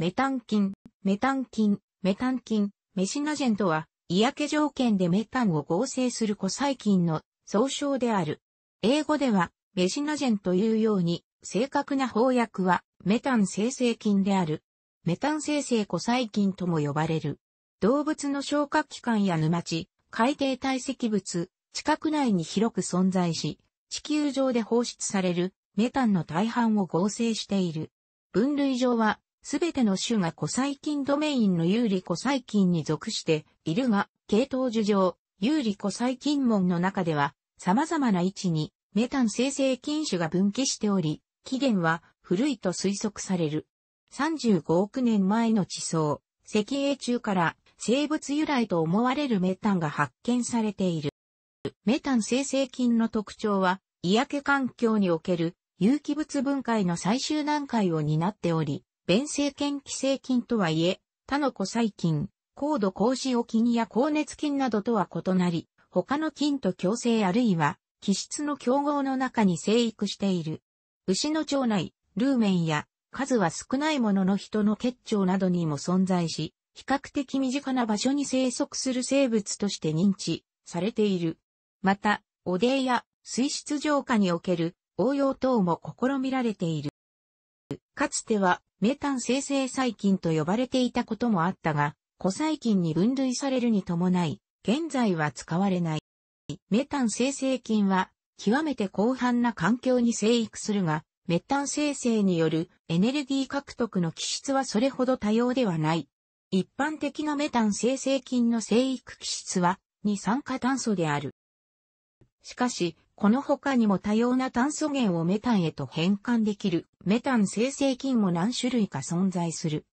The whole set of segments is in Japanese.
メタン菌、メタン菌、メタン菌、メシナジェンとは、嫌気条件でメタンを合成する古細菌の総称である。英語では、メシナジェンというように、正確な翻訳は、メタン生成菌である。メタン生成古細菌とも呼ばれる。動物の消化器官や沼地、海底堆積物、地殻内に広く存在し、地球上で放出されるメタンの大半を合成している。分類上はすべての種が古細菌ドメインの有利古細菌に属しているが、系統樹上、有利古細菌門の中では、様々な位置にメタン生成菌種が分岐しており、起源は古いと推測される。35億年前の地層、石英中から生物由来と思われるメタンが発見されている。メタン生成菌の特徴は、嫌気環境における有機物分解の最終段階を担っており、便性菌寄生菌とはいえ、他の古細菌、高度高脂菌や高熱菌などとは異なり、他の菌と共生あるいは、気質の競合の中に生育している。牛の腸内、ルーメンや、数は少ないものの人の結腸などにも存在し、比較的身近な場所に生息する生物として認知されている。また、汚泥や水質浄化における応用等も試みられている。かつてはメタン生成細菌と呼ばれていたこともあったが、古細菌に分類されるに伴い、現在は使われない。メタン生成菌は、極めて広範な環境に生育するが、メタン生成によるエネルギー獲得の気質はそれほど多様ではない。一般的なメタン生成菌の生育気質は、二酸化炭素である。しかし、この他にも多様な炭素源をメタンへと変換できるメタン生成菌も何種類か存在する。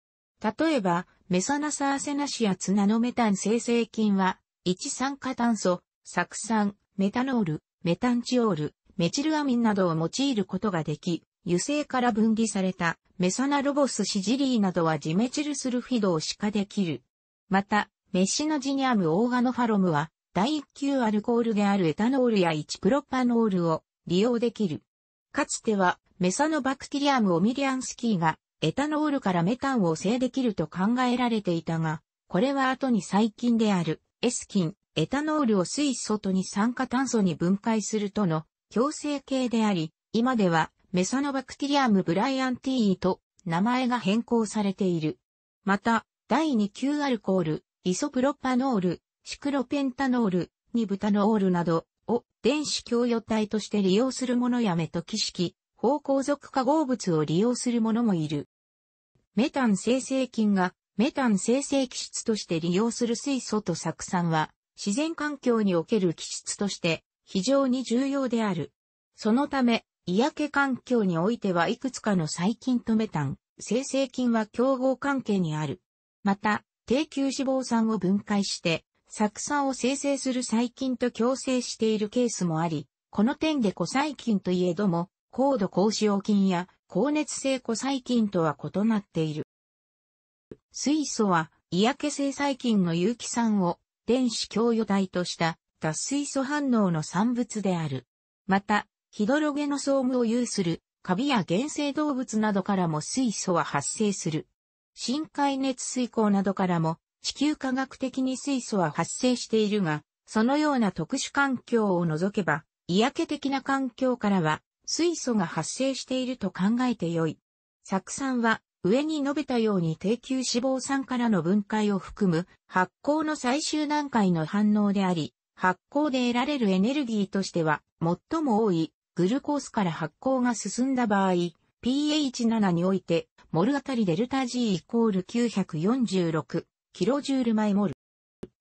例えば、メサナサーセナシアツナノメタン生成菌は、一酸化炭素、酢酸、メタノール、メタンチオール、メチルアミンなどを用いることができ、油性から分離されたメサナロボスシジリーなどはジメチルスルフィドを歯科できる。また、メシノジニアムオーガノファロムは第1級アルコールであるエタノールや1プロパノールを利用できる。かつては、メサノバクティリアム・オミリアンスキーが、エタノールからメタンを制できると考えられていたが、これは後に細菌である、エスキン、エタノールを水素とに酸化炭素に分解するとの強制系であり、今ではメサノバクティリアム・ブライアンティーと名前が変更されている。また、第2級アルコール、イソプロパノール、シクロペンタノール、ニブタノールなど、を電子供与体として利用するものやメトキ式、方向属化合物を利用するものもいる。メタン生成菌がメタン生成気質として利用する水素と酢酸は自然環境における基質として非常に重要である。そのため、嫌気環境においてはいくつかの細菌とメタン、生成菌は競合関係にある。また、低級脂肪酸を分解して酢酸を生成する細菌と共生しているケースもあり、この点で古細菌といえども、高度高脂菌や高熱性古細菌とは異なっている。水素は、嫌気性細菌の有機酸を電子供与体とした脱水素反応の産物である。また、ヒドロゲノソームを有するカビや原生動物などからも水素は発生する。深海熱水鉱などからも地球科学的に水素は発生しているが、そのような特殊環境を除けば、嫌気的な環境からは、水素が発生していると考えてよい。酢酸は、上に述べたように低級脂肪酸からの分解を含む発酵の最終段階の反応であり、発酵で得られるエネルギーとしては最も多いグルコースから発酵が進んだ場合、pH7 において、モルあたりデルタ G イコール946キロジュールイモル。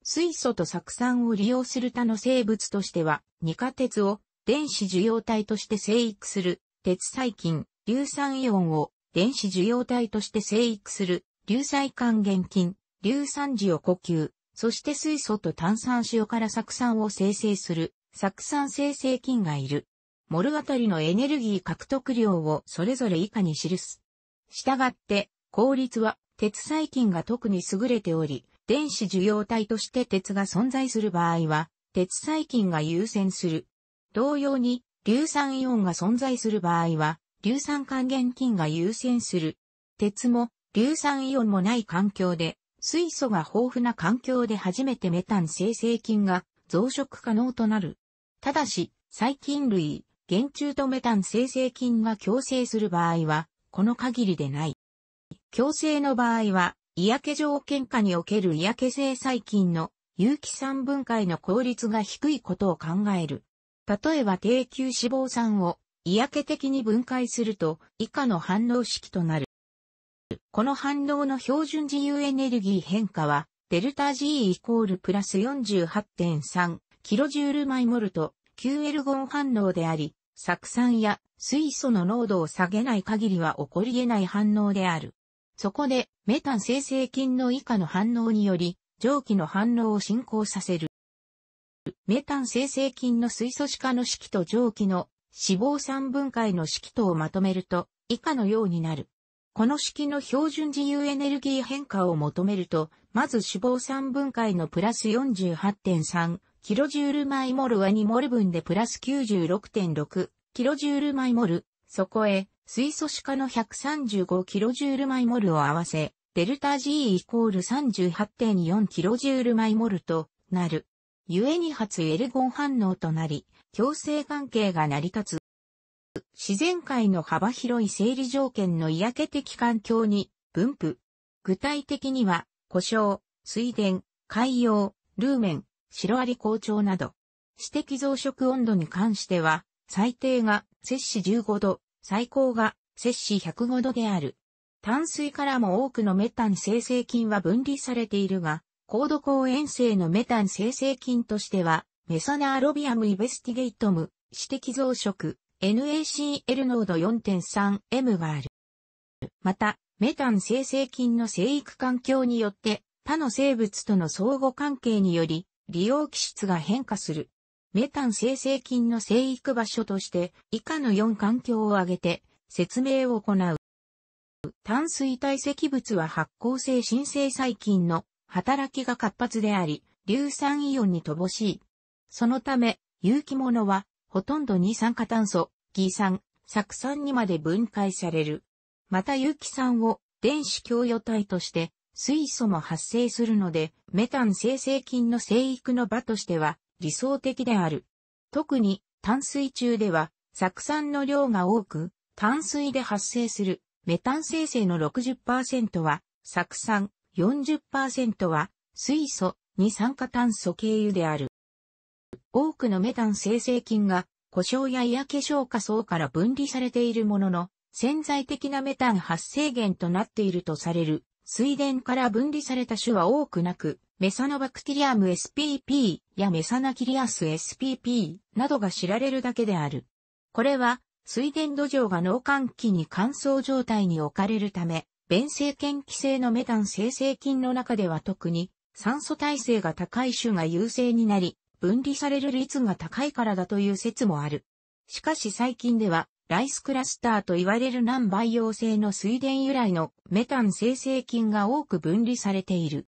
水素と酢酸を利用する他の生物としては、二価鉄を電子受容体として生育する鉄細菌、硫酸イオンを電子受容体として生育する硫酸還元菌、硫酸を呼吸、そして水素と炭酸塩から酢酸を生成する酢酸生成菌がいる。モルあたりのエネルギー獲得量をそれぞれ以下に記す。したがって、効率は鉄細菌が特に優れており、電子受容体として鉄が存在する場合は、鉄細菌が優先する。同様に、硫酸イオンが存在する場合は、硫酸還元菌が優先する。鉄も、硫酸イオンもない環境で、水素が豊富な環境で初めてメタン生成菌が増殖可能となる。ただし、細菌類、原虫とメタン生成菌が共生する場合は、この限りでない。強制の場合は、嫌気条件下における嫌気性細菌の有機酸分解の効率が低いことを考える。例えば低級脂肪酸を嫌気的に分解すると以下の反応式となる。この反応の標準自由エネルギー変化は、デルタ G イコールプラス48.3キロジュールマイモルト QL ゴン反応であり、酢酸や水素の濃度を下げない限りは起こり得ない反応である。そこで、メタン生成菌の以下の反応により、蒸気の反応を進行させる。メタン生成菌の水素子化の式と蒸気の脂肪酸分解の式とをまとめると、以下のようになる。この式の標準自由エネルギー変化を求めると、まず脂肪酸分解のプラス 48.3kJ マイモルは2モル分でプラス 96.6kJ マイモル、そこへ水素子化の1 3 5 k j m モルを合わせ、デルタ G イコール3 8 4 k j m モルとなる。故に初エルゴン反応となり、共生関係が成り立つ。自然界の幅広い生理条件の嫌気的環境に分布。具体的には、故障、水田、海洋、ルーメン、シロアリ校長など、指摘増殖温度に関しては、最低が摂氏15度、最高が摂氏105度である。淡水からも多くのメタン生成菌は分離されているが、高度高塩性のメタン生成菌としては、メサナアロビアムイベスティゲイトム、指摘増殖、NACL 濃度 4.3M がある。また、メタン生成菌の生育環境によって、他の生物との相互関係により、利用基質が変化する。メタン生成菌の生育場所として以下の4環境を挙げて説明を行う。炭水体積物は発酵性新生細菌の働きが活発であり、硫酸イオンに乏しい。そのため、有機物はほとんど二酸化炭素、偽酸、酢酸にまで分解される。また有機酸を電子共与体として水素も発生するので、メタン生成菌の生育の場としては理想的である。特に淡水中では酢酸の量が多く、淡水で発生するメタン生成の60%は酢酸、40%は水素、二酸化炭素経由である。多くのメタン生成菌が故障や嫌気消化層から分離されているものの、潜在的なメタン発生源となっているとされる水田から分離された種は多くなく、メサノバクテリアム SPP やメサナキリアス SPP などが知られるだけである。これは、水田土壌が農寒期に乾燥状態に置かれるため、弁性菌規制のメタン生成菌の中では特に酸素耐性が高い種が優勢になり、分離される率が高いからだという説もある。しかし最近では、ライスクラスターと言われる難培養性の水田由来のメタン生成菌が多く分離されている。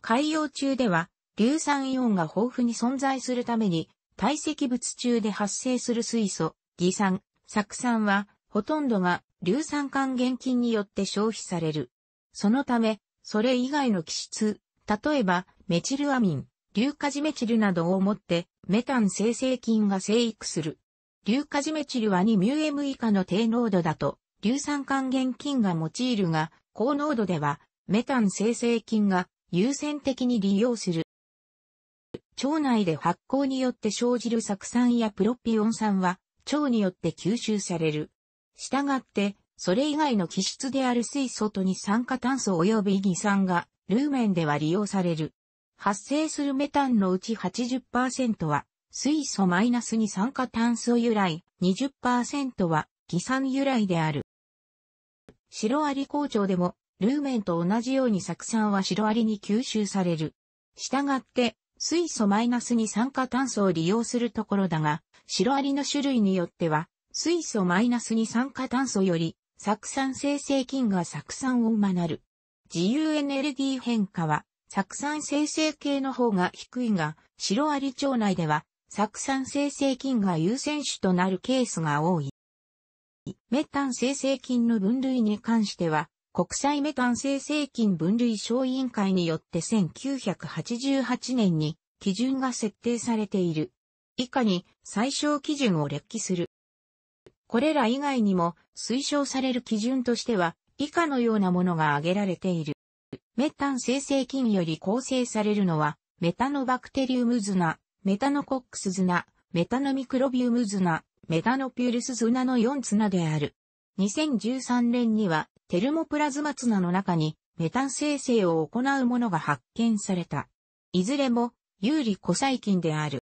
海洋中では、硫酸イオンが豊富に存在するために、堆積物中で発生する水素、偽酸、酢酸は、ほとんどが硫酸還元菌によって消費される。そのため、それ以外の気質、例えば、メチルアミン、硫化ジメチルなどをもって、メタン生成菌が生育する。硫化ジメチルは 2μm 以下の低濃度だと、硫酸還元菌が用いるが、高濃度では、メタン生成菌が優先的に利用する。腸内で発酵によって生じる酢酸やプロピオン酸は腸によって吸収される。したがって、それ以外の気質である水素と二酸化炭素及び二酸がルーメンでは利用される。発生するメタンのうち80%は水素マイナス二酸化炭素由来、20%は偽酸由来である。白アリ工場でもルーメンと同じように酢酸はシロアリに吸収される。したがって、水素マイナスに酸化炭素を利用するところだが、シロアリの種類によっては、水素マイナスに酸化炭素より、酢酸生成菌が酢酸を学る。自由エネルギー変化は、酢酸生成系の方が低いが、シロアリ町内では、酢酸生成菌が優先種となるケースが多い。メタン生成菌の分類に関しては、国際メタン生成菌分類小委員会によって1988年に基準が設定されている。以下に最小基準を列記する。これら以外にも推奨される基準としては以下のようなものが挙げられている。メタン生成菌より構成されるのはメタノバクテリウムズナ、メタノコックスズナ、メタノミクロビウムズナ、メタノピュルスズナの4綱である。2013年にはテルモプラズマツナの中にメタン生成を行うものが発見された。いずれも有利古細菌である。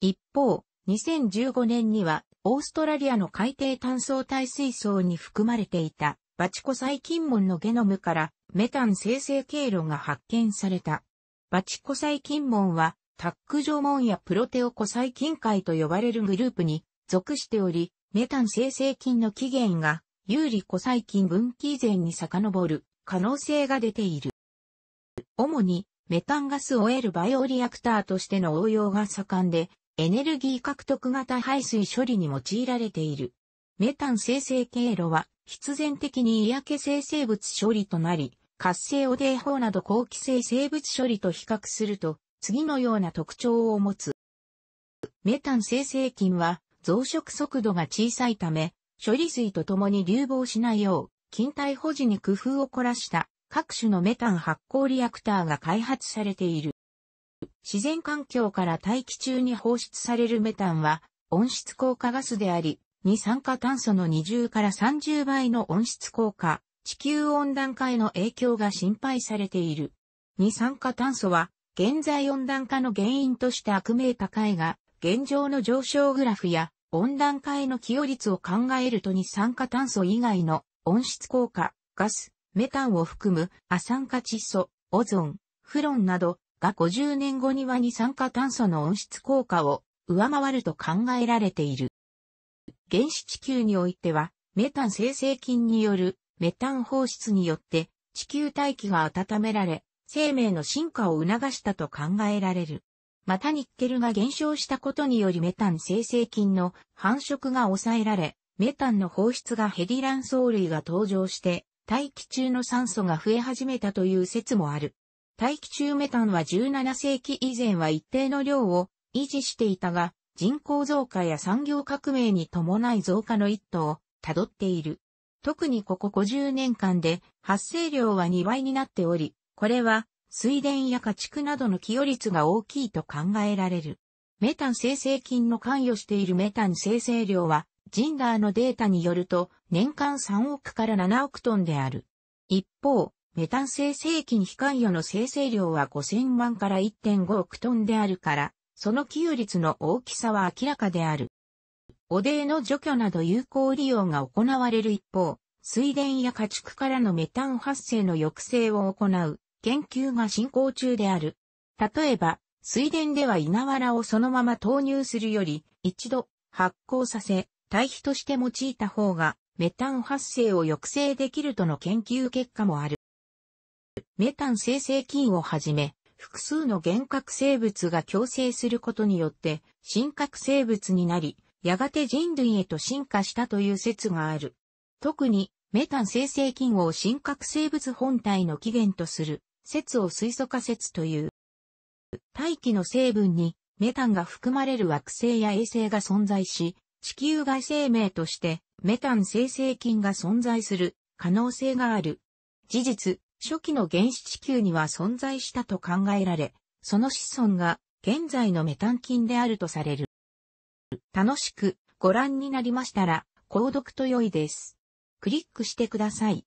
一方、2015年にはオーストラリアの海底炭素帯水槽に含まれていたバチコ細菌門のゲノムからメタン生成経路が発見された。バチコ細菌門はタック除門やプロテオコ細菌界と呼ばれるグループに属しており、メタン生成菌の起源が有利古細菌分岐以前に遡る可能性が出ている。主にメタンガスを得るバイオリアクターとしての応用が盛んで、エネルギー獲得型排水処理に用いられている。メタン生成経路は必然的に嫌気生成物処理となり、活性汚泥法など後期生物処理と比較すると、次のような特徴を持つ。メタン生成菌は増殖速度が小さいため、処理水と共に流亡しないよう、近代保持に工夫を凝らした各種のメタン発光リアクターが開発されている。自然環境から大気中に放出されるメタンは温室効果ガスであり、二酸化炭素の20から30倍の温室効果、地球温暖化への影響が心配されている。二酸化炭素は現在温暖化の原因として悪名高いが、現状の上昇グラフや温暖化への寄与率を考えると二酸化炭素以外の温室効果、ガス、メタンを含む亜酸化窒素、オゾン、フロンなどが50年後には二酸化炭素の温室効果を上回ると考えられている。原始地球においては、メタン生成菌によるメタン放出によって地球大気が温められ、生命の進化を促したと考えられる。またニッケルが減少したことによりメタン生成菌の繁殖が抑えられ、メタンの放出がヘディラン藻類が登場して、大気中の酸素が増え始めたという説もある。大気中メタンは17世紀以前は一定の量を維持していたが、人口増加や産業革命に伴い増加の一途をたどっている。特にここ50年間で発生量は2倍になっており、これは水田や家畜などの寄与率が大きいと考えられる。メタン生成菌の関与しているメタン生成量は、ジンダーのデータによると、年間3億から7億トンである。一方、メタン生成菌非関与の生成量は5000万から1.5億トンであるから、その寄与率の大きさは明らかである。汚泥の除去など有効利用が行われる一方、水田や家畜からのメタン発生の抑制を行う研究が進行中である。例えば、水田では稲わらをそのまま投入するより、一度発酵させ、堆肥として用いた方が、メタン発生を抑制できるとの研究結果もある。メタン生成菌をはじめ、複数の幻覚生物が共生することによって、真核生物になり、やがて人類へと進化したという説がある。特に、メタン生成菌を真核生物本体の起源とする説を水素化説という。大気の成分にメタンが含まれる惑星や衛星が存在し、地球外生命としてメタン生成菌が存在する可能性がある。事実、初期の原始地球には存在したと考えられ、その子孫が現在のメタン菌であるとされる。楽しくご覧になりましたら、購読と良いです。クリックしてください。